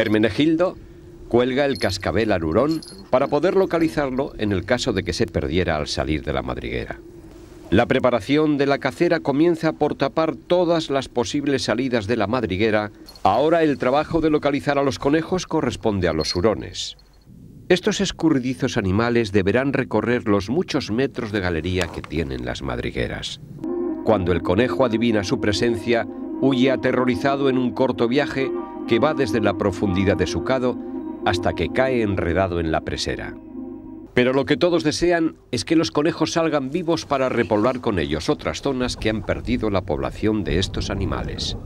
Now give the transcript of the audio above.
Hermenegildo cuelga el cascabel al hurón para poder localizarlo en el caso de que se perdiera al salir de la madriguera. La preparación de la cacera comienza por tapar todas las posibles salidas de la madriguera. Ahora el trabajo de localizar a los conejos corresponde a los hurones. Estos escurridizos animales deberán recorrer los muchos metros de galería que tienen las madrigueras. Cuando el conejo adivina su presencia, huye aterrorizado en un corto viaje que va desde la profundidad de su cado hasta que cae enredado en la presera. Pero lo que todos desean es que los conejos salgan vivos para repoblar con ellos otras zonas que han perdido la población de estos animales.